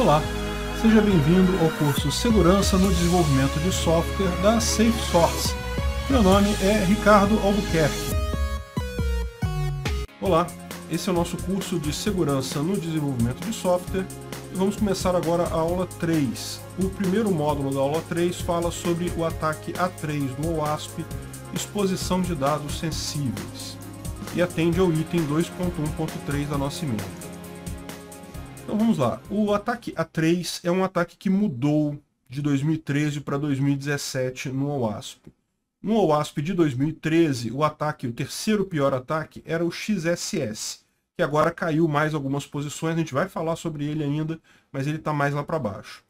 Olá, seja bem-vindo ao curso Segurança no Desenvolvimento de Software da SafeSource. Meu nome é Ricardo Albuquerque. Olá, esse é o nosso curso de Segurança no Desenvolvimento de Software e vamos começar agora a aula 3. O primeiro módulo da aula 3 fala sobre o ataque A3 no OWASP, exposição de dados sensíveis, e atende ao item 2.1.3 da nossa emenda. Então vamos lá. O ataque A3 é um ataque que mudou de 2013 para 2017 no OWASP. No OWASP de 2013, o ataque, o terceiro pior ataque, era o XSS, que agora caiu mais algumas posições, a gente vai falar sobre ele ainda, mas ele está mais lá para baixo.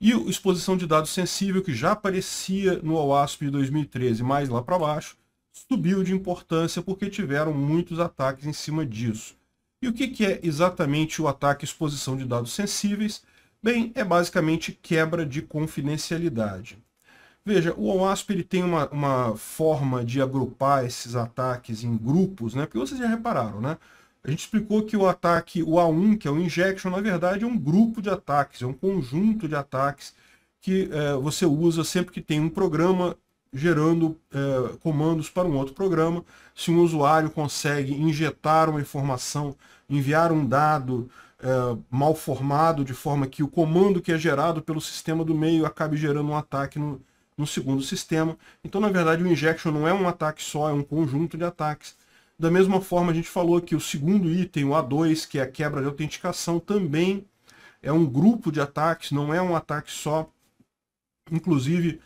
E o exposição de dados sensível, que já aparecia no OWASP de 2013, mais lá para baixo, subiu de importância porque tiveram muitos ataques em cima disso. E o que, que é exatamente o ataque à exposição de dados sensíveis? Bem, é basicamente quebra de confidencialidade. Veja, o OWASP ele tem uma, uma forma de agrupar esses ataques em grupos, né? Porque vocês já repararam, né? A gente explicou que o ataque, o A1, que é o injection, na verdade é um grupo de ataques, é um conjunto de ataques que é, você usa sempre que tem um programa gerando é, comandos para um outro programa. Se um usuário consegue injetar uma informação, enviar um dado é, mal formado, de forma que o comando que é gerado pelo sistema do meio acabe gerando um ataque no, no segundo sistema. Então, na verdade, o injection não é um ataque só, é um conjunto de ataques. Da mesma forma, a gente falou que o segundo item, o A2, que é a quebra de autenticação, também é um grupo de ataques, não é um ataque só. Inclusive,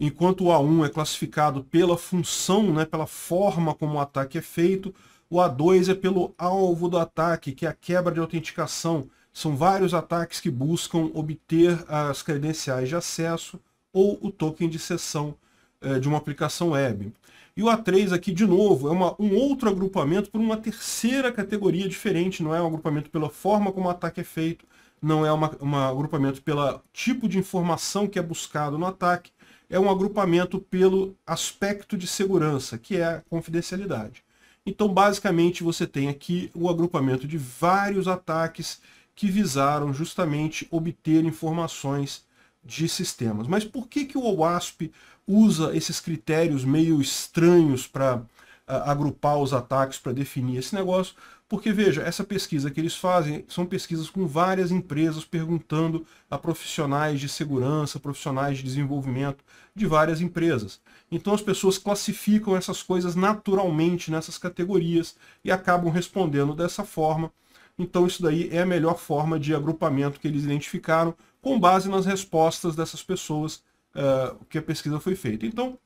Enquanto o A1 é classificado pela função, né, pela forma como o ataque é feito, o A2 é pelo alvo do ataque, que é a quebra de autenticação. São vários ataques que buscam obter as credenciais de acesso ou o token de sessão eh, de uma aplicação web. E o A3 aqui, de novo, é uma, um outro agrupamento por uma terceira categoria diferente, não é um agrupamento pela forma como o ataque é feito, não é um agrupamento pelo tipo de informação que é buscado no ataque, é um agrupamento pelo aspecto de segurança, que é a confidencialidade. Então, basicamente, você tem aqui o agrupamento de vários ataques que visaram justamente obter informações de sistemas. Mas por que, que o OWASP usa esses critérios meio estranhos para ah, agrupar os ataques, para definir esse negócio? Porque veja, essa pesquisa que eles fazem são pesquisas com várias empresas perguntando a profissionais de segurança, profissionais de desenvolvimento de várias empresas. Então as pessoas classificam essas coisas naturalmente nessas categorias e acabam respondendo dessa forma. Então isso daí é a melhor forma de agrupamento que eles identificaram com base nas respostas dessas pessoas uh, que a pesquisa foi feita. Então,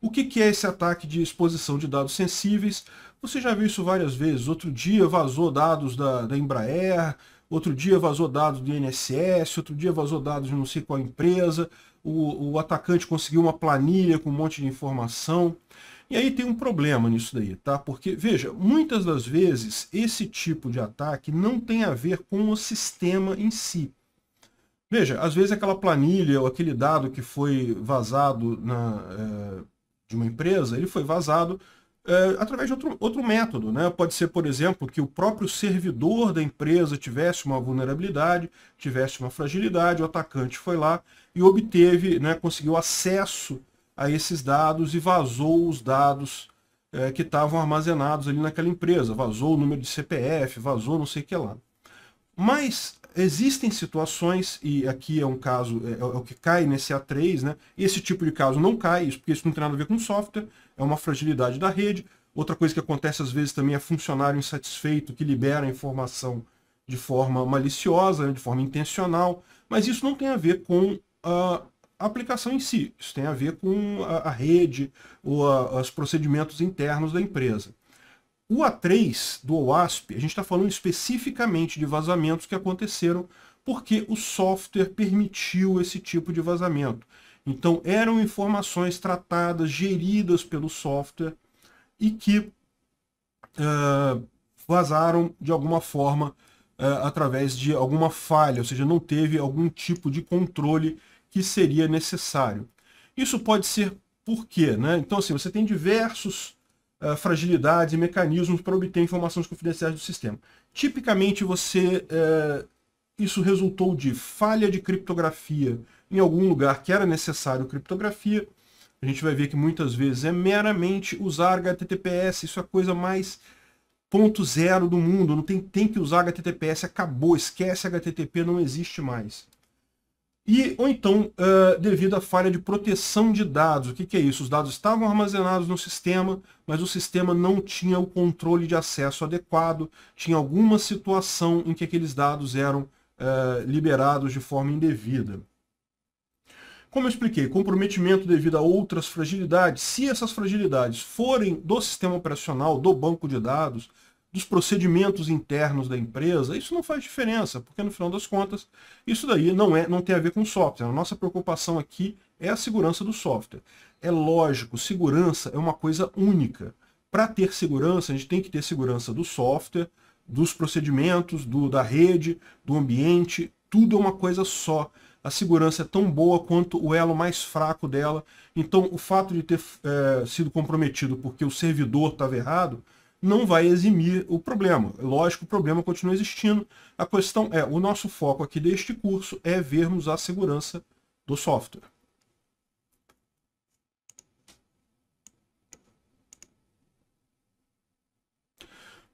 o que, que é esse ataque de exposição de dados sensíveis? Você já viu isso várias vezes. Outro dia vazou dados da, da Embraer, outro dia vazou dados do INSS, outro dia vazou dados de não sei qual empresa, o, o, atacante conseguiu uma planilha com um monte de informação. E aí tem um problema nisso daí, tá? Porque, veja, muitas das vezes esse tipo de ataque não tem a ver com o sistema em si. Veja, às vezes aquela planilha ou aquele dado que foi vazado na, é, de uma empresa, ele foi vazado eh, através de outro, outro método. Né? Pode ser, por exemplo, que o próprio servidor da empresa tivesse uma vulnerabilidade, tivesse uma fragilidade, o atacante foi lá e obteve, né, conseguiu acesso a esses dados e vazou os dados eh, que estavam armazenados ali naquela empresa, vazou o número de CPF, vazou não sei o que lá. Mas existem situações, e aqui é um caso, é, é o que cai nesse A3, né? esse tipo de caso não cai, isso, porque isso não tem nada a ver com software, é uma fragilidade da rede. Outra coisa que acontece às vezes também é funcionário insatisfeito que libera a informação de forma maliciosa, né, de forma intencional, mas isso não tem a ver com a aplicação em si, isso tem a ver com a, rede ou a, os procedimentos internos da empresa. O A3 do OWASP, a gente está falando especificamente de vazamentos que aconteceram porque o software permitiu esse tipo de vazamento. Então, eram informações tratadas, geridas pelo software e que uh, vazaram de alguma forma uh, através de alguma falha, ou seja, não teve algum tipo de controle que seria necessário. Isso pode ser por quê? Né? Então, assim, você tem diversos uh, fragilidades e mecanismos para obter informações confidenciais do sistema. Tipicamente, você uh, isso resultou de falha de criptografia em algum lugar que era necessário criptografia. A gente vai ver que muitas vezes é meramente usar HTTPS, isso é a coisa mais ponto zero do mundo, não tem, tem que usar HTTPS, acabou, esquece HTTP, não existe mais. E, ou então, uh, devido à falha de proteção de dados. O que, que é isso? Os dados estavam armazenados no sistema, mas o sistema não tinha o controle de acesso adequado, tinha alguma situação em que aqueles dados eram uh, liberados de forma indevida. Como eu expliquei, comprometimento devido a outras fragilidades, se essas fragilidades forem do sistema operacional, do banco de dados, dos procedimentos internos da empresa, isso não faz diferença, porque no final das contas, isso daí não, é, não tem a ver com software. A nossa preocupação aqui é a segurança do software. É lógico, segurança é uma coisa única. Para ter segurança, a gente tem que ter segurança do software, dos procedimentos, do, da rede, do ambiente, tudo é uma coisa só a segurança é tão boa quanto o elo mais fraco dela. Então, o fato de ter é, sido comprometido porque o servidor estava errado não vai eximir o problema. É lógico, o problema continua existindo. A questão é, o nosso foco aqui deste curso é vermos a segurança do software.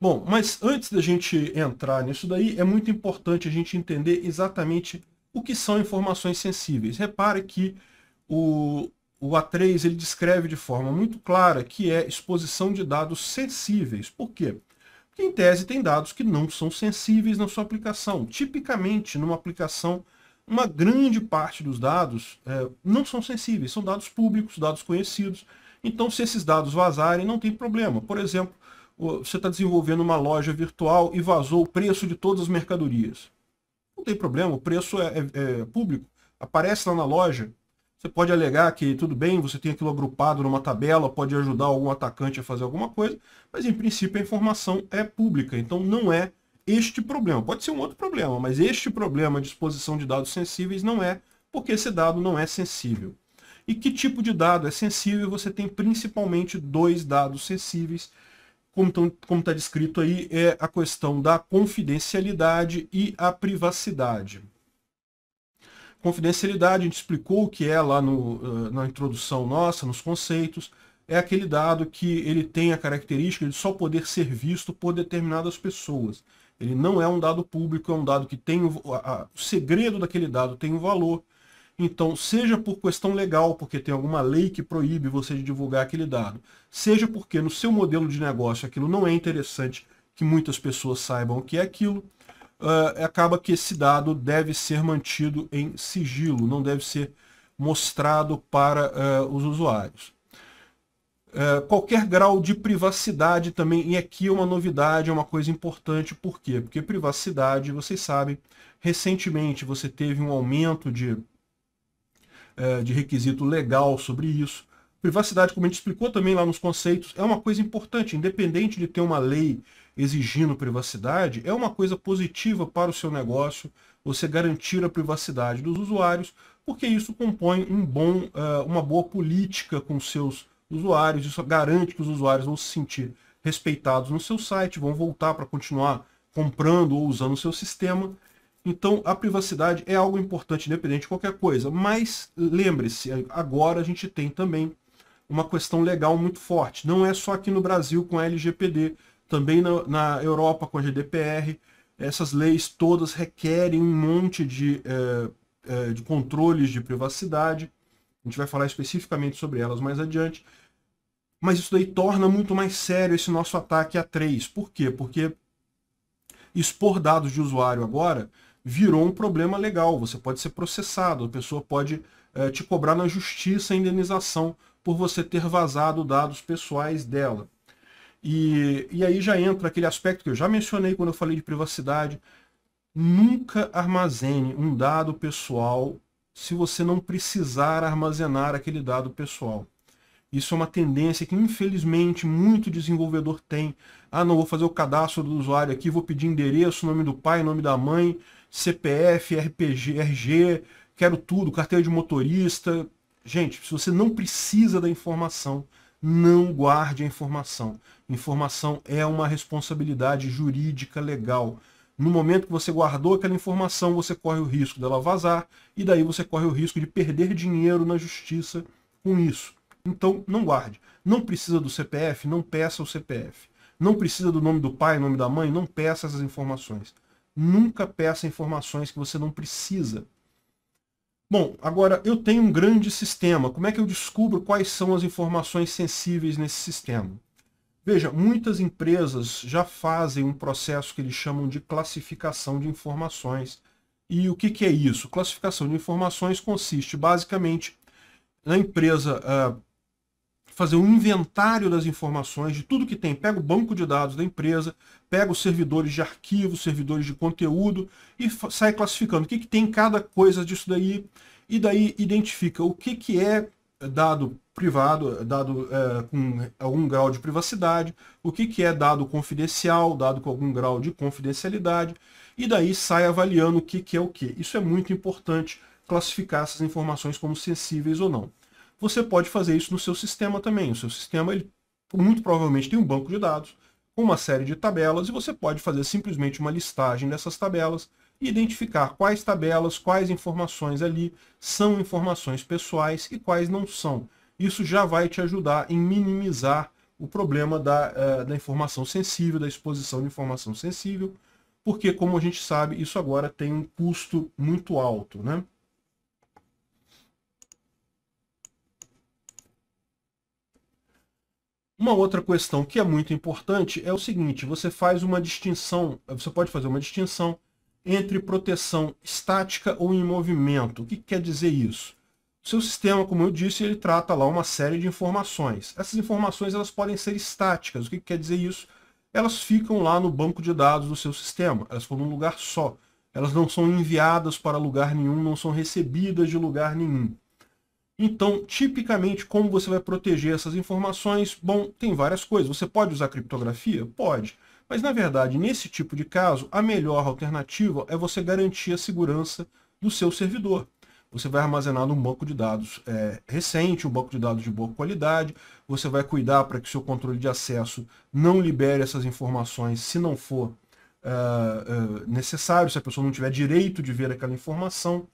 Bom, mas antes da gente entrar nisso daí, é muito importante a gente entender exatamente o que são informações sensíveis? Repare que o, o A3 ele descreve de forma muito clara que é exposição de dados sensíveis. Por quê? Porque, em tese, tem dados que não são sensíveis na sua aplicação. Tipicamente, numa aplicação, uma grande parte dos dados é, não são sensíveis, são dados públicos, dados conhecidos. Então, se esses dados vazarem, não tem problema. Por exemplo, você está desenvolvendo uma loja virtual e vazou o preço de todas as mercadorias. Não tem problema, o preço é, é, é público. Aparece lá na loja. Você pode alegar que tudo bem, você tem aquilo agrupado numa tabela, pode ajudar algum atacante a fazer alguma coisa, mas em princípio a informação é pública, então não é este problema. Pode ser um outro problema, mas este problema de exposição de dados sensíveis não é, porque esse dado não é sensível. E que tipo de dado é sensível? Você tem principalmente dois dados sensíveis como está descrito aí, é a questão da confidencialidade e a privacidade. Confidencialidade, a gente explicou o que é lá no, eh, na introdução nossa, nos conceitos, é aquele dado que ele tem a característica de só poder ser visto por determinadas pessoas. Ele não é um dado público, é um dado que tem o, a, o segredo daquele dado tem um valor, então, seja por questão legal, porque tem alguma lei que proíbe você de divulgar aquele dado, seja porque no seu modelo de negócio aquilo não é interessante que muitas pessoas saibam o que é aquilo, uh, acaba que esse dado deve ser mantido em sigilo, não deve ser mostrado para uh, os usuários. Uh, qualquer grau de privacidade também, e aqui é uma novidade, é uma coisa importante, por quê? Porque privacidade, vocês sabem, recentemente você teve um aumento de é, de requisito legal sobre isso. Privacidade, como a gente explicou também lá nos conceitos, é uma coisa importante, independente de ter uma lei exigindo privacidade, é uma coisa positiva para o seu negócio você garantir a privacidade dos usuários, porque isso compõe um bom, é, uma boa política com seus usuários, isso garante que os usuários vão se sentir respeitados no seu site, vão voltar para continuar comprando ou usando o seu sistema, então, a privacidade é algo importante, independente de qualquer coisa. Mas lembre-se, agora a gente tem também uma questão legal muito forte. Não é só aqui no Brasil com a LGPD, também na, na Europa com a GDPR. Essas leis todas requerem um monte de, eh, eh, de controles de privacidade. A gente vai falar especificamente sobre elas mais adiante. Mas isso daí torna muito mais sério esse nosso ataque a três. Por quê? Porque expor dados de usuário agora virou um problema legal. Você pode ser processado, a pessoa pode é, te cobrar na justiça a indenização por você ter vazado dados pessoais dela. E, e aí já entra aquele aspecto que eu já mencionei quando eu falei de privacidade. Nunca armazene um dado pessoal se você não precisar armazenar aquele dado pessoal. Isso é uma tendência que, infelizmente, muito desenvolvedor tem. Ah, não, vou fazer o cadastro do usuário aqui, vou pedir endereço, nome do pai, nome da mãe, CPF, RPG, RG, quero tudo, carteira de motorista. Gente, se você não precisa da informação, não guarde a informação. Informação é uma responsabilidade jurídica legal. No momento que você guardou aquela informação, você corre o risco dela vazar e daí você corre o risco de perder dinheiro na justiça com isso. Então, não guarde. Não precisa do CPF, não peça o CPF. Não precisa do nome do pai, nome da mãe, não peça essas informações. Nunca peça informações que você não precisa. Bom, agora eu tenho um grande sistema. Como é que eu descubro quais são as informações sensíveis nesse sistema? Veja, muitas empresas já fazem um processo que eles chamam de classificação de informações. E o que, que é isso? Classificação de informações consiste basicamente na empresa uh, fazer um inventário das informações, de tudo que tem. Pega o banco de dados da empresa, pega os servidores de arquivo, servidores de conteúdo e sai classificando o que, que tem cada coisa disso daí. E daí identifica o que, que é dado privado, dado é, com algum grau de privacidade, o que, que é dado confidencial, dado com algum grau de confidencialidade, e daí sai avaliando o que, que é o que. Isso é muito importante, classificar essas informações como sensíveis ou não. Você pode fazer isso no seu sistema também. O seu sistema, ele, muito provavelmente, tem um banco de dados com uma série de tabelas e você pode fazer simplesmente uma listagem dessas tabelas e identificar quais tabelas, quais informações ali são informações pessoais e quais não são. Isso já vai te ajudar em minimizar o problema da, uh, da informação sensível, da exposição de informação sensível, porque, como a gente sabe, isso agora tem um custo muito alto. Né? Uma outra questão que é muito importante é o seguinte: você faz uma distinção, você pode fazer uma distinção entre proteção estática ou em movimento. O que quer dizer isso? O seu sistema, como eu disse, ele trata lá uma série de informações. Essas informações elas podem ser estáticas. O que quer dizer isso? Elas ficam lá no banco de dados do seu sistema. Elas foram num lugar só. Elas não são enviadas para lugar nenhum, não são recebidas de lugar nenhum. Então, tipicamente, como você vai proteger essas informações? Bom, tem várias coisas. Você pode usar criptografia? Pode. Mas, na verdade, nesse tipo de caso, a melhor alternativa é você garantir a segurança do seu servidor. Você vai armazenar num banco de dados é, recente, um banco de dados de boa qualidade. Você vai cuidar para que seu controle de acesso não libere essas informações se não for uh, uh, necessário, se a pessoa não tiver direito de ver aquela informação.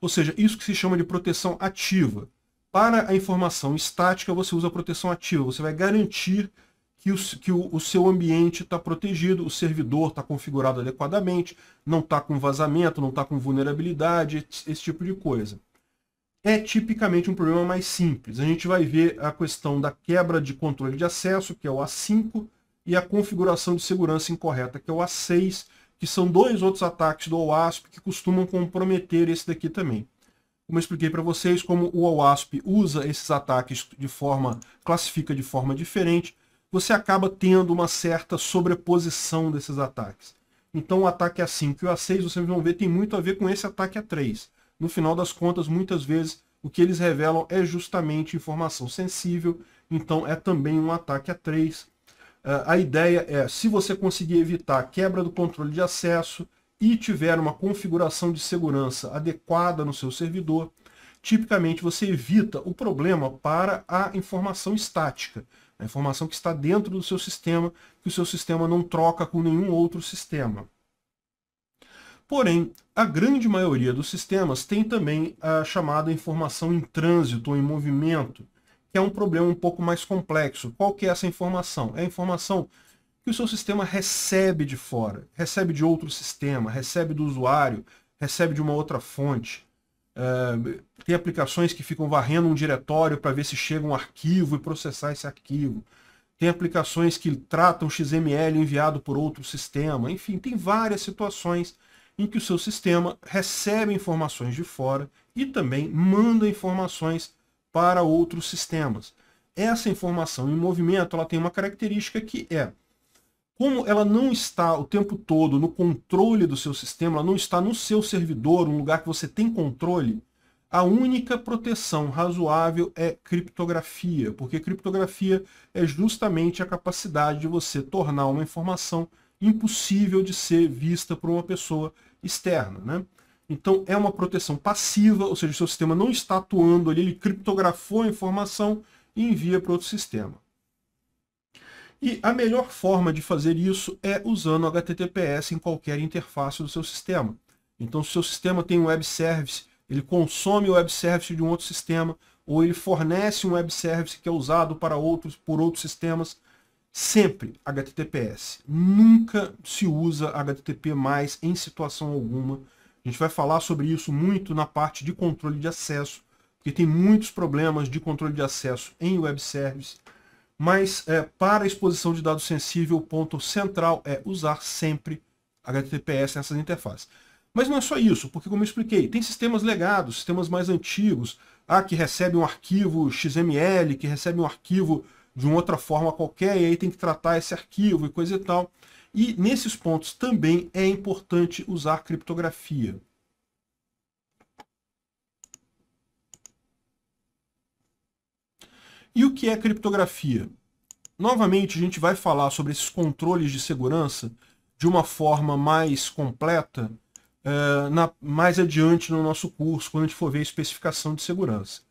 Ou seja, isso que se chama de proteção ativa. Para a informação estática, você usa proteção ativa. Você vai garantir que o, que o, o seu ambiente está protegido, o servidor está configurado adequadamente, não está com vazamento, não está com vulnerabilidade, esse tipo de coisa. É tipicamente um problema mais simples. A gente vai ver a questão da quebra de controle de acesso, que é o A5, e a configuração de segurança incorreta, que é o A6, que são dois outros ataques do OWASP que costumam comprometer esse daqui também. Como eu expliquei para vocês, como o OWASP usa esses ataques de forma, classifica de forma diferente, você acaba tendo uma certa sobreposição desses ataques. Então o ataque A5 e o A6, vocês vão ver, tem muito a ver com esse ataque A3. No final das contas, muitas vezes, o que eles revelam é justamente informação sensível, então é também um ataque A3 ah, a ideia é, se você conseguir evitar a quebra do controle de acesso e tiver uma configuração de segurança adequada no seu servidor, tipicamente você evita o problema para a informação estática, a informação que está dentro do seu sistema, que o seu sistema não troca com nenhum outro sistema. Porém, a grande maioria dos sistemas tem também a chamada informação em trânsito ou em movimento, que é um problema um pouco mais complexo. Qual que é essa informação? É a informação que o seu sistema recebe de fora, recebe de outro sistema, recebe do usuário, recebe de uma outra fonte. Uh, tem aplicações que ficam varrendo um diretório para ver se chega um arquivo e processar esse arquivo. Tem aplicações que tratam XML enviado por outro sistema. Enfim, tem várias situações em que o seu sistema recebe informações de fora e também manda informações para outros sistemas. Essa informação em movimento ela tem uma característica que é, como ela não está o tempo todo no controle do seu sistema, ela não está no seu servidor, um lugar que você tem controle, a única proteção razoável é criptografia, porque criptografia é justamente a capacidade de você tornar uma informação impossível de ser vista por uma pessoa externa. Né? Então é uma proteção passiva, ou seja, o seu sistema não está atuando ali, ele criptografou a informação e envia para outro sistema. E a melhor forma de fazer isso é usando HTTPS em qualquer interface do seu sistema. Então, se o seu sistema tem um web service, ele consome o web service de um outro sistema, ou ele fornece um web service que é usado para outros, por outros sistemas, sempre HTTPS. Nunca se usa HTTP mais em situação alguma a gente vai falar sobre isso muito na parte de controle de acesso, porque tem muitos problemas de controle de acesso em web service. Mas é, para exposição de dados sensível, o ponto central é usar sempre HTTPS nessas interfaces. Mas não é só isso, porque como eu expliquei, tem sistemas legados, sistemas mais antigos, ah, que recebe um arquivo XML, que recebe um arquivo de uma outra forma qualquer, e aí tem que tratar esse arquivo e coisa e tal. E nesses pontos também é importante usar criptografia. E o que é criptografia? Novamente, a gente vai falar sobre esses controles de segurança de uma forma mais completa é, na, mais adiante no nosso curso, quando a gente for ver a especificação de segurança.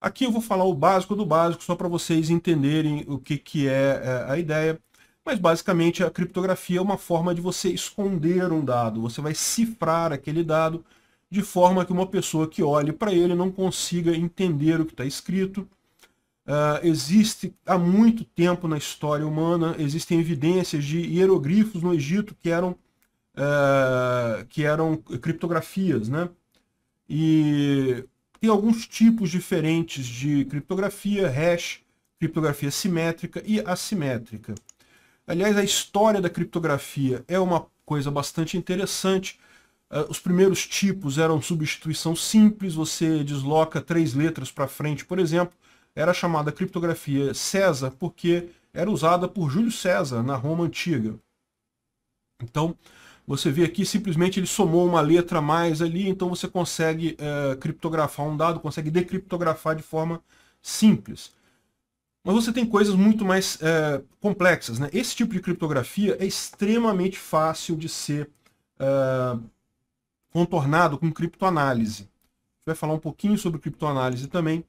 Aqui eu vou falar o básico do básico, só para vocês entenderem o que, que é, é a ideia. Mas basicamente a criptografia é uma forma de você esconder um dado, você vai cifrar aquele dado de forma que uma pessoa que olhe para ele não consiga entender o que está escrito. Uh, existe há muito tempo na história humana, existem evidências de hieroglifos no Egito que eram, uh, que eram criptografias, né? E tem alguns tipos diferentes de criptografia, hash, criptografia simétrica e assimétrica. Aliás, a história da criptografia é uma coisa bastante interessante. Ah, os primeiros tipos eram substituição simples, você desloca três letras para frente, por exemplo. Era chamada criptografia César porque era usada por Júlio César na Roma Antiga. Então, você vê aqui, simplesmente ele somou uma letra a mais ali, então você consegue é, criptografar um dado, consegue decriptografar de forma simples. Mas você tem coisas muito mais é, complexas. Né? Esse tipo de criptografia é extremamente fácil de ser é, contornado com criptoanálise. Vai falar um pouquinho sobre criptoanálise também.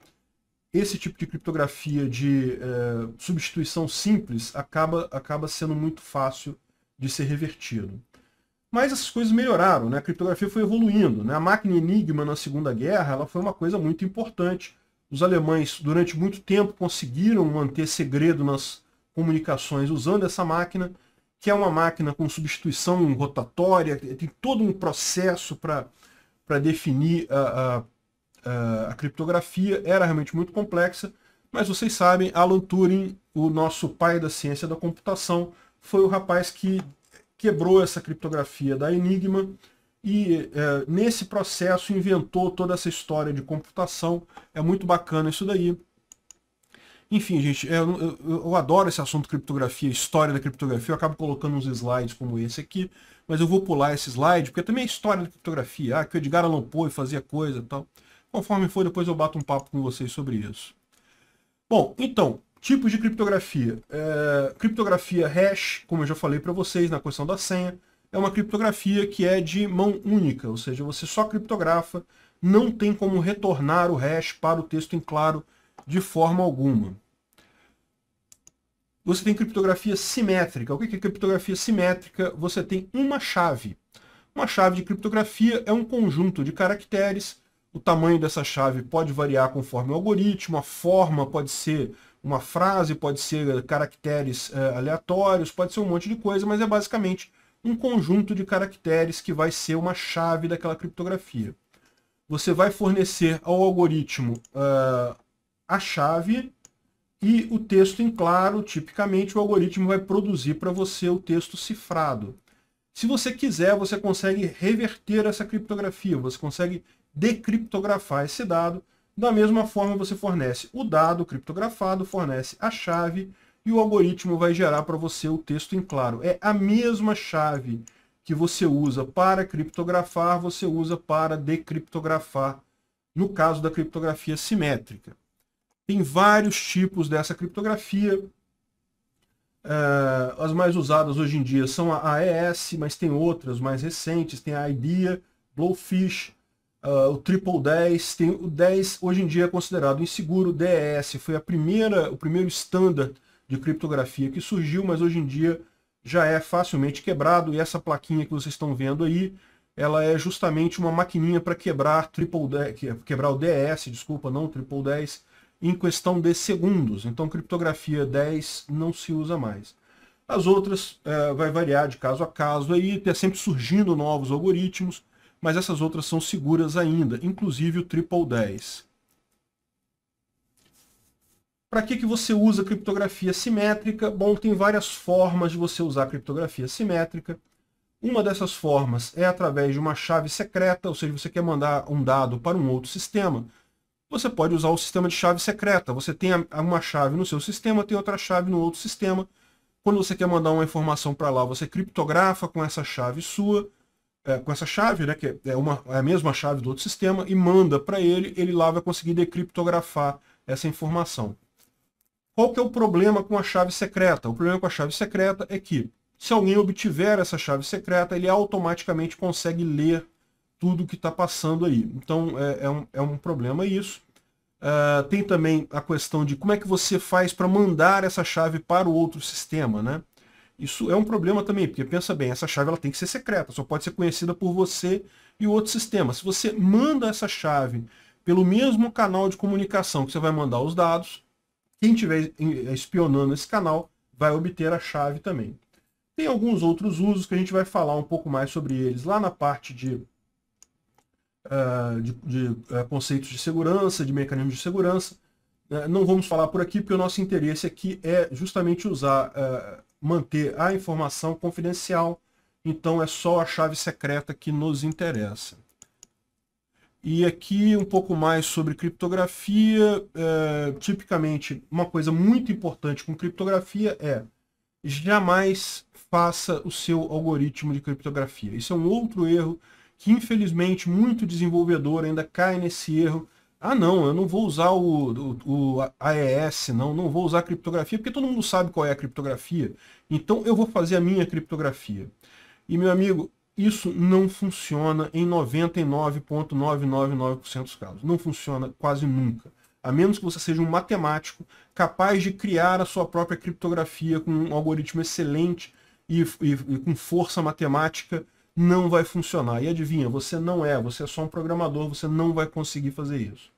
Esse tipo de criptografia de é, substituição simples acaba, acaba sendo muito fácil de ser revertido. Mas essas coisas melhoraram, né? a criptografia foi evoluindo. Né? A máquina Enigma na Segunda Guerra ela foi uma coisa muito importante os alemães, durante muito tempo, conseguiram manter segredo nas comunicações usando essa máquina, que é uma máquina com substituição rotatória, tem todo um processo para definir a, a, a criptografia, era realmente muito complexa, mas vocês sabem, Alan Turing, o nosso pai da ciência da computação, foi o rapaz que quebrou essa criptografia da Enigma e é, nesse processo inventou toda essa história de computação. É muito bacana isso daí. Enfim, gente, é, eu, eu, eu, adoro esse assunto criptografia, história da criptografia. Eu acabo colocando uns slides como esse aqui, mas eu vou pular esse slide, porque também é história da criptografia. Ah, que o Edgar Allan Poe fazia coisa e tal. Conforme for, depois eu bato um papo com vocês sobre isso. Bom, então, tipos de criptografia. É, criptografia hash, como eu já falei para vocês na questão da senha é uma criptografia que é de mão única, ou seja, você só criptografa, não tem como retornar o hash para o texto em claro de forma alguma. Você tem criptografia simétrica. O que é criptografia simétrica? Você tem uma chave. Uma chave de criptografia é um conjunto de caracteres. O tamanho dessa chave pode variar conforme o algoritmo, a forma pode ser uma frase, pode ser caracteres é, aleatórios, pode ser um monte de coisa, mas é basicamente um conjunto de caracteres que vai ser uma chave daquela criptografia. Você vai fornecer ao algoritmo uh, a chave e o texto em claro, tipicamente o algoritmo vai produzir para você o texto cifrado. Se você quiser, você consegue reverter essa criptografia, você consegue decriptografar esse dado. Da mesma forma, você fornece o dado criptografado, fornece a chave e o algoritmo vai gerar para você o texto em claro. É a mesma chave que você usa para criptografar, você usa para decriptografar, no caso da criptografia simétrica. Tem vários tipos dessa criptografia. Eh, as mais usadas hoje em dia são a AES, mas tem outras mais recentes, tem a IDEA, Blowfish, Uh, o Triple 10, tem o 10 hoje em dia é considerado inseguro, o DES foi a primeira, o primeiro standard de criptografia que surgiu, mas hoje em dia já é facilmente quebrado e essa plaquinha que vocês estão vendo aí, ela é justamente uma maquininha para quebrar triple 10, quebrar o DS, desculpa, não triple 10 em questão de segundos. Então criptografia 10 não se usa mais. As outras é, vai variar de caso a caso aí, ter é sempre surgindo novos algoritmos, mas essas outras são seguras ainda, inclusive o triple 10. Para que, que você usa criptografia simétrica? Bom, tem várias formas de você usar criptografia simétrica. Uma dessas formas é através de uma chave secreta, ou seja, você quer mandar um dado para um outro sistema. Você pode usar o sistema de chave secreta. Você tem uma chave no seu sistema, tem outra chave no outro sistema. Quando você quer mandar uma informação para lá, você criptografa com essa chave sua, é, com essa chave, né, que é, é uma, é a mesma chave do outro sistema, e manda para ele, ele lá vai conseguir decriptografar essa informação. Qual que é o problema com a chave secreta? O problema com a chave secreta é que, se alguém obtiver essa chave secreta, ele automaticamente consegue ler tudo que está passando aí. Então é, é, um, é um problema isso. Uh, tem também a questão de como é que você faz para mandar essa chave para o outro sistema, né? Isso é um problema também, porque pensa bem, essa chave ela tem que ser secreta, só pode ser conhecida por você e o outro sistema. Se você manda essa chave pelo mesmo canal de comunicação que você vai mandar os dados, quem estiver eh, espionando esse canal vai obter a chave também. Tem alguns outros usos que a gente vai falar um pouco mais sobre eles lá na parte de, uh, de, de uh, conceitos de segurança, de mecanismos de segurança. Uh, não vamos falar por aqui, porque o nosso interesse aqui é justamente usar, manter a informação confidencial. Então é só a chave secreta que nos interessa. E aqui um pouco mais sobre criptografia. É, tipicamente, uma coisa muito importante com criptografia é jamais faça o seu algoritmo de criptografia. Isso é um outro erro que, infelizmente, muito desenvolvedor ainda cai nesse erro. Ah, não, eu não vou usar o, o, o AES, não, não vou usar a criptografia, porque todo mundo sabe qual é a criptografia. Então eu vou fazer a minha criptografia. E, meu amigo, isso não funciona em 99,999% dos casos. Não funciona quase nunca. A menos que você seja um matemático capaz de criar a sua própria criptografia com um algoritmo excelente e, e, e com força matemática, não vai funcionar. E adivinha, você não é, você é só um programador, você não vai conseguir fazer isso.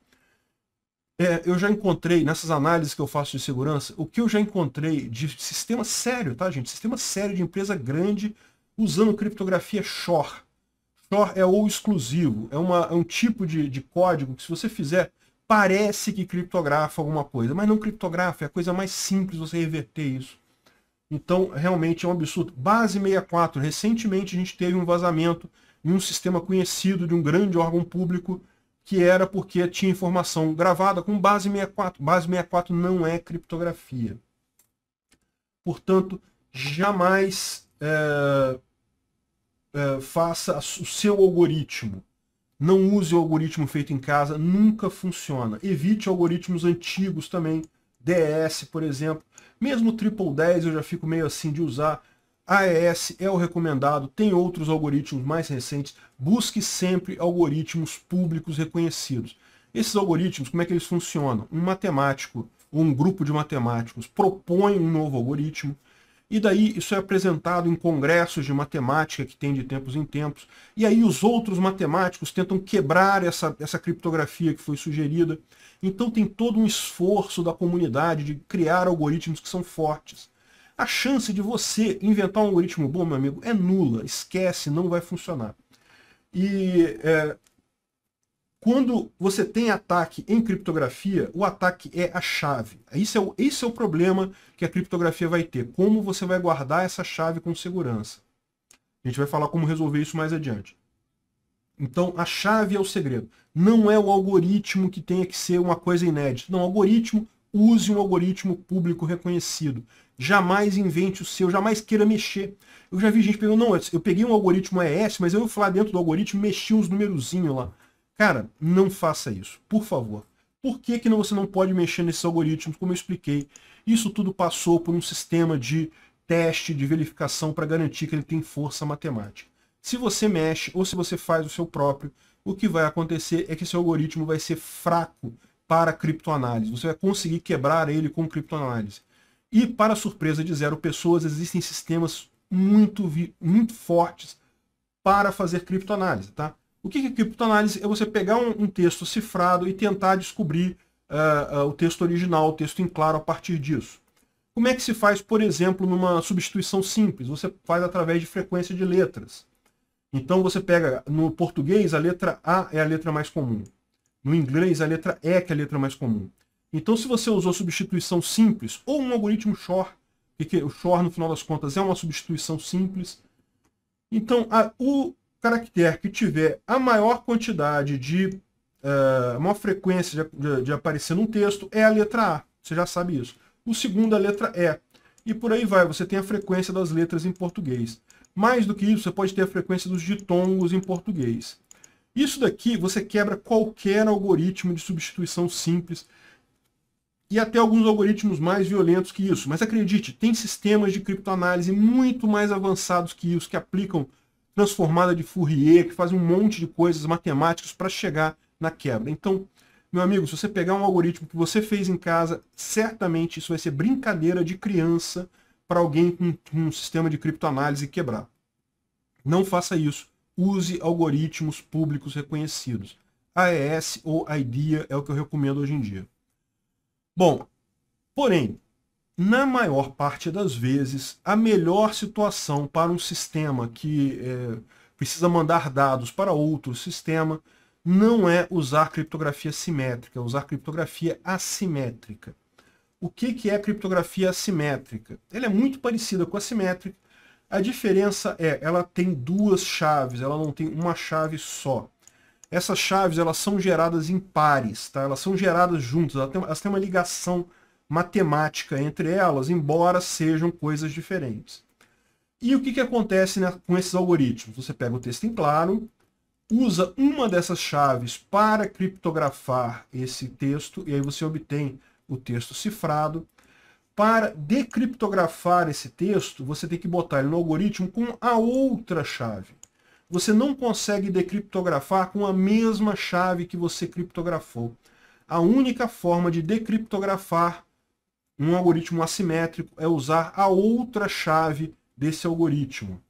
É, eu já encontrei, nessas análises que eu faço de segurança, o que eu já encontrei de sistema sério, tá, gente? Sistema sério de empresa grande usando criptografia SHOR. SHOR é ou exclusivo, é, uma, é um tipo de, de código que se você fizer, parece que criptografa alguma coisa, mas não criptografa, é a coisa mais simples você reverter isso. Então, realmente é um absurdo. Base 64, recentemente a gente teve um vazamento em um sistema conhecido de um grande órgão público que era porque tinha informação gravada com base 64. Base 64 não é criptografia. Portanto, jamais é, eh, faça o seu algoritmo. Não use o algoritmo feito em casa, nunca funciona. Evite algoritmos antigos também, DS, por exemplo. Mesmo o Triple 10 eu já fico meio assim de usar. AES é o recomendado, tem outros algoritmos mais recentes. Busque sempre algoritmos públicos reconhecidos. Esses algoritmos, como é que eles funcionam? Um matemático ou um grupo de matemáticos propõe um novo algoritmo, e daí isso é apresentado em congressos de matemática que tem de tempos em tempos. E aí os outros matemáticos tentam quebrar essa, essa criptografia que foi sugerida. Então tem todo um esforço da comunidade de criar algoritmos que são fortes. A chance de você inventar um algoritmo bom, meu amigo, é nula. Esquece, não vai funcionar. E é, quando você tem ataque em criptografia, o ataque é a chave. Esse é, o, esse é o problema que a criptografia vai ter. Como você vai guardar essa chave com segurança? A gente vai falar como resolver isso mais adiante. Então, a chave é o segredo. Não é o algoritmo que tenha que ser uma coisa inédita. Não, algoritmo, use um algoritmo público reconhecido. Jamais invente o seu, jamais queira mexer. Eu já vi gente pegando, não, eu peguei um algoritmo ES, mas eu fui lá dentro do algoritmo mexi uns númerozinhos lá. Cara, não faça isso, por favor. Por que, que você não pode mexer nesses algoritmos, como eu expliquei? Isso tudo passou por um sistema de teste, de verificação para garantir que ele tem força matemática. Se você mexe ou se você faz o seu próprio, o que vai acontecer é que seu algoritmo vai ser fraco para criptoanálise. Você vai conseguir quebrar ele com criptoanálise. E, para surpresa de zero pessoas, existem sistemas muito, muito fortes para fazer criptoanálise, tá? O que é criptoanálise? É você pegar um, um texto cifrado e tentar descobrir uh, uh, o texto original, o texto em claro a partir disso. Como é que se faz, por exemplo, numa substituição simples? Você faz através de frequência de letras. Então você pega no português a letra A é a letra mais comum. No inglês a letra E é que é a letra mais comum. Então se você usou substituição simples ou um algoritmo SHOR, porque o SHOR no final das contas é uma substituição simples. Então a, o caractere que tiver a maior quantidade de. Uh, maior frequência de, de, de aparecer num texto é a letra A. Você já sabe isso. O segundo, a letra E. E por aí vai, você tem a frequência das letras em português. Mais do que isso, você pode ter a frequência dos ditongos em português. Isso daqui você quebra qualquer algoritmo de substituição simples e até alguns algoritmos mais violentos que isso. Mas acredite, tem sistemas de criptoanálise muito mais avançados que isso, que aplicam transformada de Fourier, que faz um monte de coisas matemáticas para chegar na quebra. Então, meu amigo, se você pegar um algoritmo que você fez em casa, certamente isso vai ser brincadeira de criança para alguém com um sistema de criptoanálise quebrar. Não faça isso. Use algoritmos públicos reconhecidos. AES ou IDEA é o que eu recomendo hoje em dia. Bom, porém, na maior parte das vezes, a melhor situação para um sistema que é, precisa mandar dados para outro sistema não é usar criptografia simétrica, é usar criptografia assimétrica. O que, que é criptografia assimétrica? Ela é muito parecida com a simétrica, a diferença é, ela tem duas chaves, ela não tem uma chave só. Essas chaves elas são geradas em pares, tá? elas são geradas juntas, elas têm, elas têm uma ligação matemática entre elas, embora sejam coisas diferentes. E o que, que acontece né, com esses algoritmos? Você pega o texto em claro, usa uma dessas chaves para criptografar esse texto, e aí você obtém o texto cifrado. Para decriptografar esse texto, você tem que botar ele no algoritmo com a outra chave. Você não consegue decriptografar com a mesma chave que você criptografou. A única forma de decriptografar um algoritmo assimétrico é usar a outra chave desse algoritmo.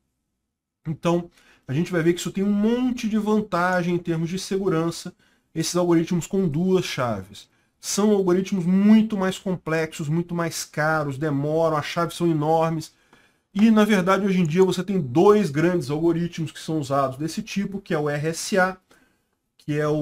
Então, a gente vai ver que isso tem um monte de vantagem em termos de segurança, esses algoritmos com duas chaves. São algoritmos muito mais complexos, muito mais caros, demoram, as chaves são enormes. E, na verdade, hoje em dia você tem dois grandes algoritmos que são usados desse tipo, que é o RSA que é o,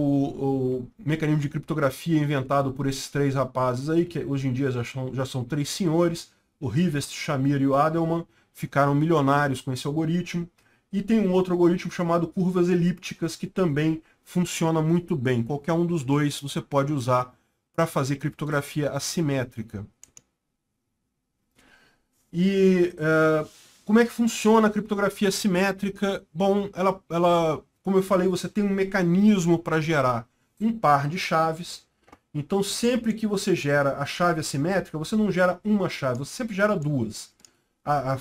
o, mecanismo de criptografia inventado por esses três rapazes aí, que hoje em dia já são, já são três senhores, o Rivest, Shamir e o Adelman, ficaram milionários com esse algoritmo. E tem um outro algoritmo chamado curvas elípticas, que também funciona muito bem. Qualquer um dos dois você pode usar para fazer criptografia assimétrica. E uh, como é que funciona a criptografia assimétrica? Bom, ela, ela como eu falei, você tem um mecanismo para gerar um par de chaves. Então, sempre que você gera a chave assimétrica, você não gera uma chave, você sempre gera duas. A, a,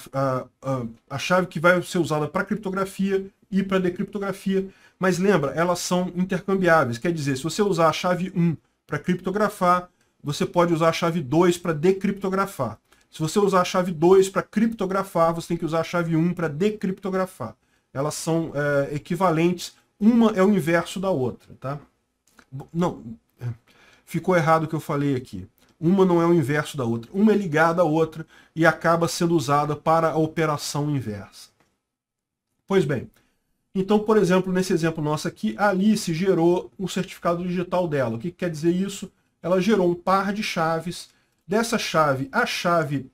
a, a, chave que vai ser usada para criptografia e para decriptografia. Mas lembra, elas são intercambiáveis. Quer dizer, se você usar a chave 1 para criptografar, você pode usar a chave 2 para decriptografar. Se você usar a chave 2 para criptografar, você tem que usar a chave 1 para decriptografar elas são é, equivalentes, uma é o inverso da outra, tá? Não, é, ficou errado o que eu falei aqui. Uma não é o inverso da outra, uma é ligada à outra e acaba sendo usada para a operação inversa. Pois bem, então, por exemplo, nesse exemplo nosso aqui, a Alice gerou um certificado digital dela. O que quer dizer isso? Ela gerou um par de chaves. Dessa chave, a chave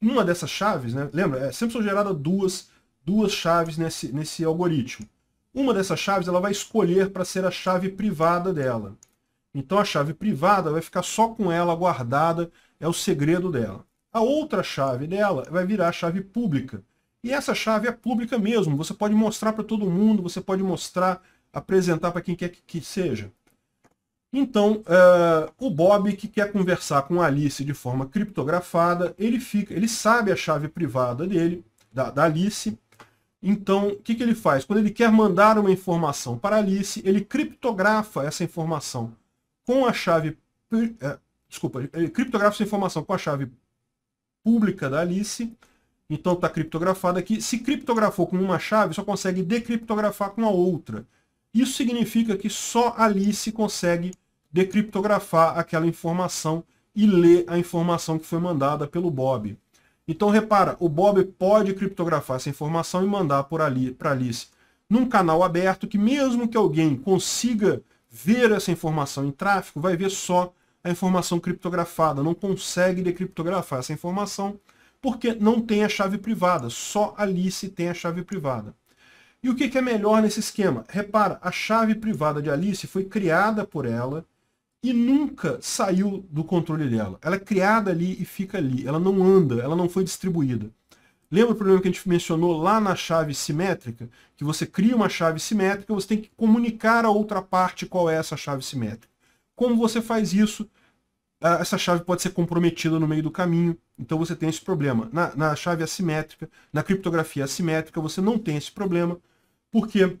uma dessas chaves, né? Lembra? É, sempre são geradas duas duas chaves nesse, nesse algoritmo. Uma dessas chaves ela vai escolher para ser a chave privada dela. Então a chave privada vai ficar só com ela guardada, é o segredo dela. A outra chave dela vai virar a chave pública. E essa chave é pública mesmo, você pode mostrar para todo mundo, você pode mostrar, apresentar para quem quer que seja. Então, uh, o Bob que quer conversar com a Alice de forma criptografada, ele fica, ele sabe a chave privada dele, da, da Alice, então, o que, que ele faz? Quando ele quer mandar uma informação para Alice, ele criptografa essa informação com a chave. É, desculpa, ele criptografa essa informação com a chave pública da Alice. Então está criptografada aqui. Se criptografou com uma chave, só consegue decriptografar com a outra. Isso significa que só Alice consegue decriptografar aquela informação e ler a informação que foi mandada pelo Bob. Então repara, o Bob pode criptografar essa informação e mandar por ali para Alice num canal aberto que mesmo que alguém consiga ver essa informação em tráfego, vai ver só a informação criptografada, não consegue decriptografar essa informação porque não tem a chave privada, só Alice tem a chave privada. E o que é melhor nesse esquema? Repara, a chave privada de Alice foi criada por ela e nunca saiu do controle dela. Ela é criada ali e fica ali. Ela não anda, ela não foi distribuída. Lembra o problema que a gente mencionou lá na chave simétrica? Que você cria uma chave simétrica, você tem que comunicar a outra parte qual é essa chave simétrica. Como você faz isso? Ah, essa chave pode ser comprometida no meio do caminho, então você tem esse problema. Na, na chave assimétrica, na criptografia assimétrica, você não tem esse problema, porque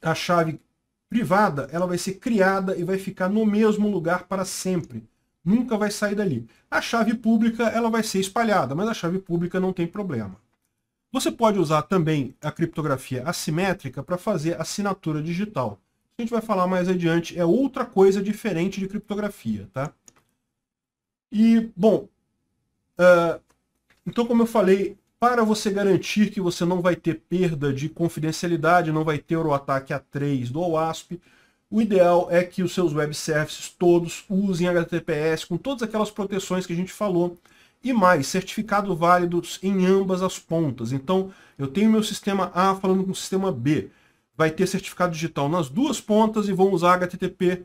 a chave privada, ela vai ser criada e vai ficar no mesmo lugar para sempre. Nunca vai sair dali. A chave pública ela vai ser espalhada, mas a chave pública não tem problema. Você pode usar também a criptografia assimétrica para fazer assinatura digital. A gente vai falar mais adiante, é outra coisa diferente de criptografia, tá? E, bom, uh, então como eu falei, para você garantir que você não vai ter perda de confidencialidade, não vai ter o ataque A3 do OWASP, o ideal é que os seus web services todos usem HTTPS com todas aquelas proteções que a gente falou e mais, certificado válidos em ambas as pontas. Então, eu tenho meu sistema A falando com o sistema B. Vai ter certificado digital nas duas pontas e vão usar HTTP,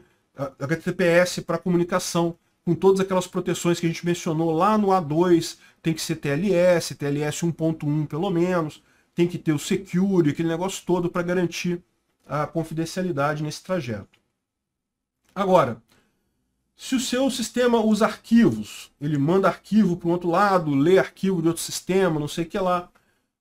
HTTPS ah, para comunicação com todas aquelas proteções que a gente mencionou lá no A2, tem que ser TLS, TLS 1.1 pelo menos, tem que ter o secure, aquele negócio todo para garantir a confidencialidade nesse trajeto. Agora, se o seu sistema usa arquivos, ele manda arquivo para um outro lado, lê arquivo de outro sistema, não sei o que lá,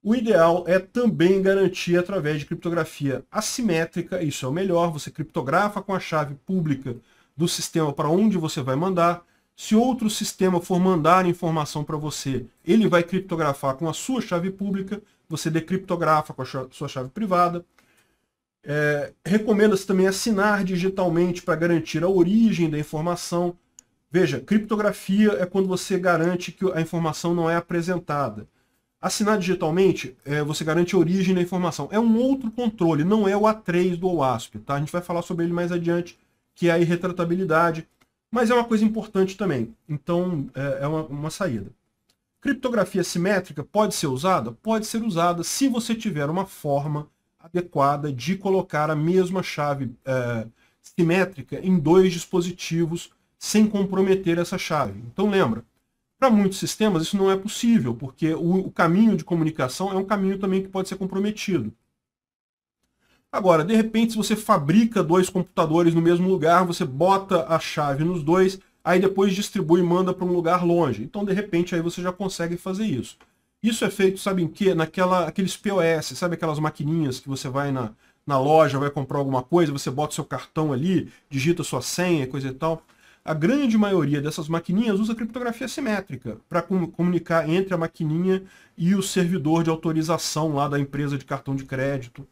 o ideal é também garantir através de criptografia assimétrica, isso é o melhor, você criptografa com a chave pública do sistema para onde você vai mandar. Se outro sistema for mandar informação para você, ele vai criptografar com a sua chave pública, você decriptografa com a sua chave privada. É, Recomenda-se também assinar digitalmente para garantir a origem da informação. Veja, criptografia é quando você garante que a informação não é apresentada. Assinar digitalmente, é, você garante a origem da informação. É um outro controle, não é o A3 do OASP, Tá? A gente vai falar sobre ele mais adiante que é a irretratabilidade, mas é uma coisa importante também. Então, é, é, uma, uma saída. Criptografia simétrica pode ser usada? Pode ser usada se você tiver uma forma adequada de colocar a mesma chave é, simétrica em dois dispositivos sem comprometer essa chave. Então lembra, para muitos sistemas isso não é possível, porque o, o caminho de comunicação é um caminho também que pode ser comprometido. Agora, de repente, se você fabrica dois computadores no mesmo lugar, você bota a chave nos dois, aí depois distribui e manda para um lugar longe. Então, de repente, aí você já consegue fazer isso. Isso é feito, sabe em quê? Naquela, aqueles POS, sabe aquelas maquininhas que você vai na, na loja, vai comprar alguma coisa, você bota seu cartão ali, digita sua senha, coisa e tal. A grande maioria dessas maquininhas usa criptografia simétrica para comunicar entre a maquininha e o servidor de autorização lá da empresa de cartão de crédito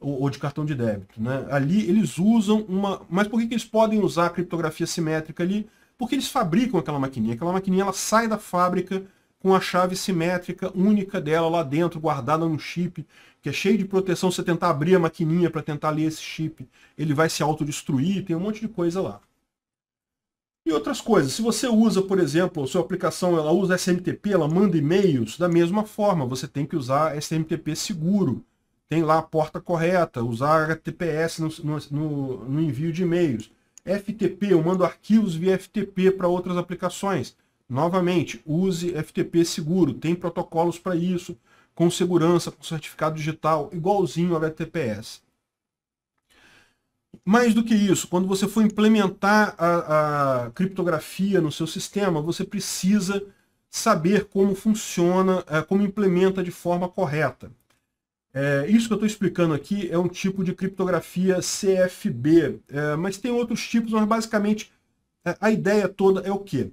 ou, ou de cartão de débito. Né? Ali eles usam uma. Mas por que, que eles podem usar a criptografia simétrica ali? Porque eles fabricam aquela maquininha. Aquela maquininha ela sai da fábrica com a chave simétrica única dela lá dentro, guardada no chip, que é cheio de proteção. Você tentar abrir a maquininha para tentar ler esse chip, ele vai se autodestruir, tem um monte de coisa lá. E outras coisas, se você usa, por exemplo, sua aplicação ela usa SMTP, ela manda e-mails, da mesma forma, você tem que usar SMTP seguro tem lá a porta correta, usar HTTPS no, no, no envio de e-mails. FTP, eu mando arquivos via FTP para outras aplicações. Novamente, use FTP seguro, tem protocolos para isso, com segurança, com certificado digital, igualzinho ao HTTPS. Mais do que isso, quando você for implementar a, a criptografia no seu sistema, você precisa saber como funciona, eh, como implementa de forma correta. É, isso que eu estou explicando aqui é um tipo de criptografia CFB, é, mas tem outros tipos, mas basicamente é, a ideia toda é o quê?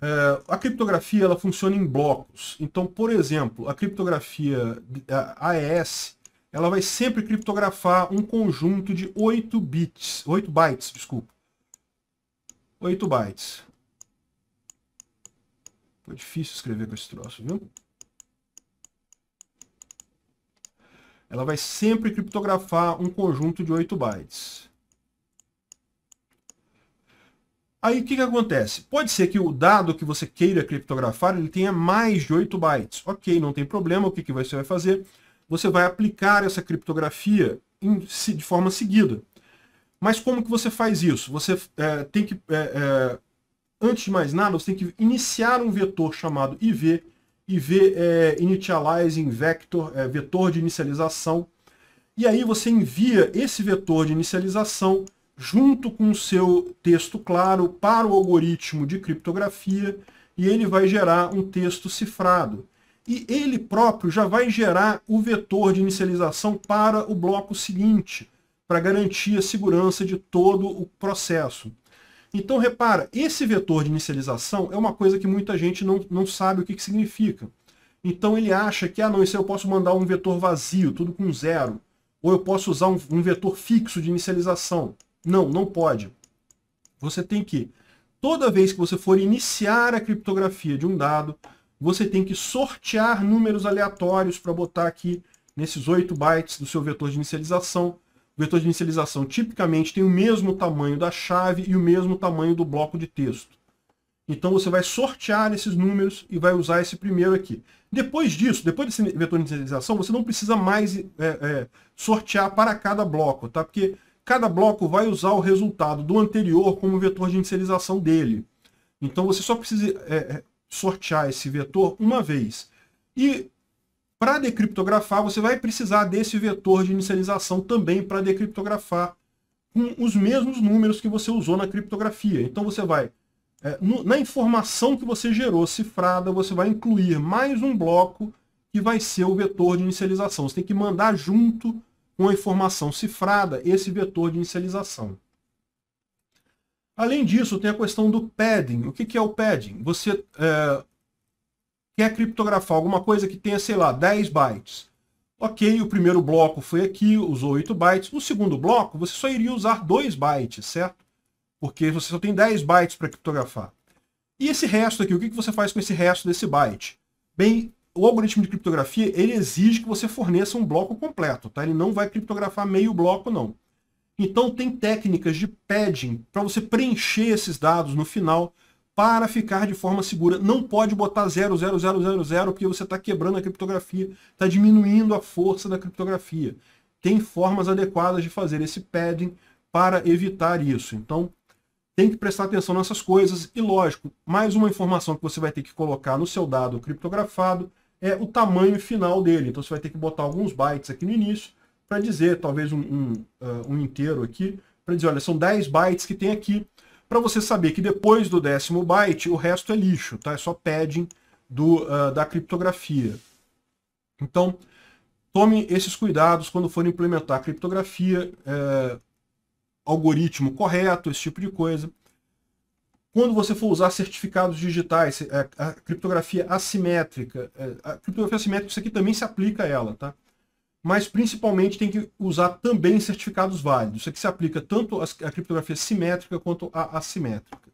É, a criptografia ela funciona em blocos. Então, por exemplo, a criptografia AES ela vai sempre criptografar um conjunto de 8 bits, 8 bytes, desculpa. 8 bytes. Foi tá difícil escrever com esse troço, viu? ela vai sempre criptografar um conjunto de 8 bytes. Aí o que, que acontece? Pode ser que o dado que você queira criptografar ele tenha mais de 8 bytes. Ok, não tem problema. O que, que você vai fazer? Você vai aplicar essa criptografia em, de forma seguida. Mas como que você faz isso? Você é, tem que, é, é, antes de mais nada, você tem que iniciar um vetor chamado IV e ver é, initializing vector, é, vetor de inicialização. E aí você envia esse vetor de inicialização junto com o seu texto claro para o algoritmo de criptografia e ele vai gerar um texto cifrado. E ele próprio já vai gerar o vetor de inicialização para o bloco seguinte, para garantir a segurança de todo o processo. Então, repara, esse vetor de inicialização é uma coisa que muita gente não, não sabe o que, que significa. Então, ele acha que, ah, não, isso eu posso mandar um vetor vazio, tudo com zero. Ou eu posso usar um, um vetor fixo de inicialização. Não, não pode. Você tem que, toda vez que você for iniciar a criptografia de um dado, você tem que sortear números aleatórios para botar aqui nesses 8 bytes do seu vetor de inicialização o vetor de inicialização tipicamente tem o mesmo tamanho da chave e o mesmo tamanho do bloco de texto. Então você vai sortear esses números e vai usar esse primeiro aqui. Depois disso, depois desse vetor de inicialização, você não precisa mais é, é, sortear para cada bloco, tá? Porque cada bloco vai usar o resultado do anterior como vetor de inicialização dele. Então você só precisa é, é sortear esse vetor uma vez. E para decriptografar, você vai precisar desse vetor de inicialização também para decriptografar com os mesmos números que você usou na criptografia. Então você vai, é, no, na informação que você gerou cifrada, você vai incluir mais um bloco que vai ser o vetor de inicialização. Você tem que mandar junto com a informação cifrada esse vetor de inicialização. Além disso, tem a questão do padding. O que, que é o padding? Você é, quer criptografar alguma coisa que tenha, sei lá, 10 bytes. Ok, o primeiro bloco foi aqui, usou 8 bytes. O segundo bloco, você só iria usar 2 bytes, certo? Porque você só tem 10 bytes para criptografar. E esse resto aqui, o que você faz com esse resto desse byte? Bem, o algoritmo de criptografia, ele exige que você forneça um bloco completo, tá? Ele não vai criptografar meio bloco, não. Então tem técnicas de padding para você preencher esses dados no final para ficar de forma segura. Não pode botar 0, porque você está quebrando a criptografia, está diminuindo a força da criptografia. Tem formas adequadas de fazer esse padding para evitar isso. Então, tem que prestar atenção nessas coisas. E lógico, mais uma informação que você vai ter que colocar no seu dado criptografado é o tamanho final dele. Então, você vai ter que botar alguns bytes aqui no início para dizer, talvez um, um, uh, um inteiro aqui, para dizer, olha, são 10 bytes que tem aqui para você saber que depois do décimo byte o resto é lixo, tá? É só padding do, uh, da criptografia. Então, tome esses cuidados quando for implementar criptografia, é, algoritmo correto, esse tipo de coisa. Quando você for usar certificados digitais, a, é, a criptografia assimétrica, é, a criptografia assimétrica, isso aqui também se aplica a ela, tá? mas principalmente tem que usar também certificados válidos. Isso aqui se aplica tanto à criptografia simétrica quanto à assimétrica.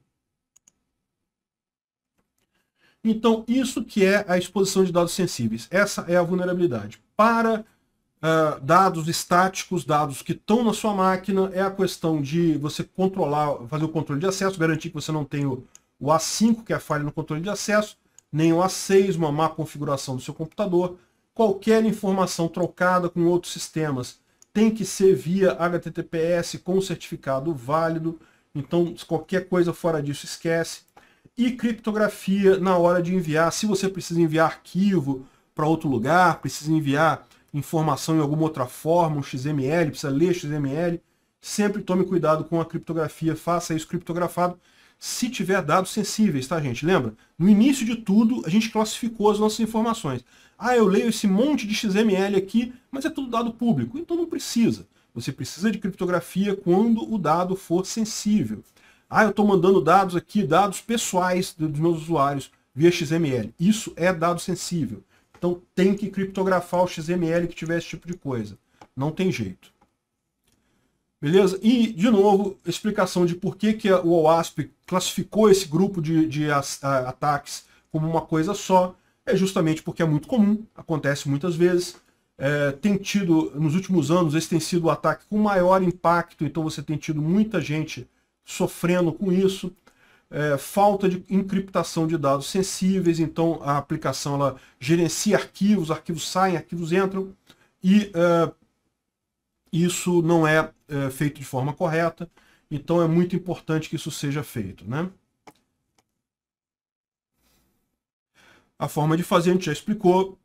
Então, isso que é a exposição de dados sensíveis. Essa é a vulnerabilidade. Para uh, dados estáticos, dados que estão na sua máquina, é a questão de você controlar, fazer o controle de acesso, garantir que você não tenha o, o A5, que é a falha no controle de acesso, nem o A6, uma má configuração do seu computador, Qualquer informação trocada com outros sistemas tem que ser via HTTPS com certificado válido. Então, qualquer coisa fora disso, esquece. E criptografia na hora de enviar. Se você precisa enviar arquivo para outro lugar, precisa enviar informação em alguma outra forma, um XML, precisa ler XML, sempre tome cuidado com a criptografia, faça isso criptografado se tiver dados sensíveis, tá, gente? Lembra? No início de tudo, a gente classificou as nossas informações. Ah, eu leio esse monte de XML aqui, mas é tudo dado público, então não precisa. Você precisa de criptografia quando o dado for sensível. Ah, eu estou mandando dados aqui, dados pessoais dos meus usuários via XML. Isso é dado sensível. Então tem que criptografar o XML que tiver esse tipo de coisa. Não tem jeito. Beleza? E, de novo, explicação de por que, que o OASP classificou esse grupo de, de ataques como uma coisa só. É justamente porque é muito comum, acontece muitas vezes. É, tem tido, nos últimos anos, esse tem sido o ataque com maior impacto, então você tem tido muita gente sofrendo com isso. É, falta de encriptação de dados sensíveis, então a aplicação ela gerencia arquivos, arquivos saem, arquivos entram, e é, isso não é, é, feito de forma correta, então é muito importante que isso seja feito. Né? A forma de fazer, a gente já explicou,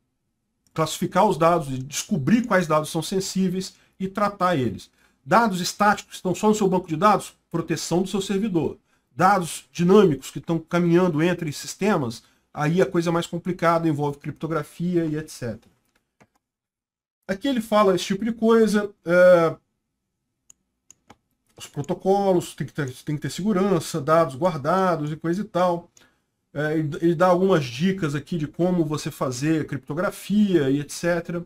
classificar os dados, descobrir quais dados são sensíveis e tratar eles. Dados estáticos que estão só no seu banco de dados, proteção do seu servidor. Dados dinâmicos que estão caminhando entre sistemas, aí a coisa é mais complicada, envolve criptografia e etc. Aqui ele fala esse tipo de coisa. É, os protocolos, tem que, ter, tem que ter segurança, dados guardados e coisa e tal. É, ele dá algumas dicas aqui de como você fazer criptografia e etc.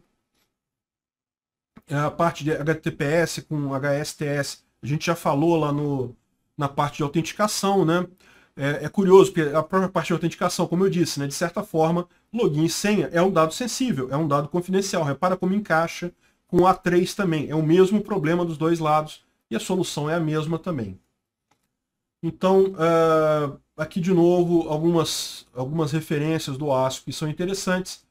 É, a parte de HTTPS com HSTS, a gente já falou lá no, na parte de autenticação, né? É, é, curioso, porque a própria parte de autenticação, como eu disse, né, de certa forma, login e senha é um dado sensível, é um dado confidencial. Repara como encaixa com A3 também. É o mesmo problema dos dois lados e a solução é a mesma também. Então, uh, aqui de novo, algumas, algumas referências do ASCII que são interessantes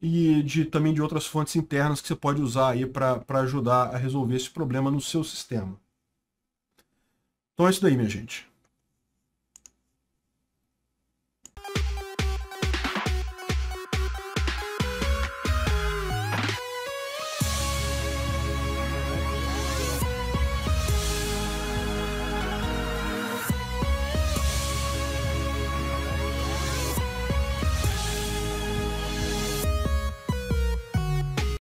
e de, também de outras fontes internas que você pode usar aí para ajudar a resolver esse problema no seu sistema. Então é isso daí, minha gente.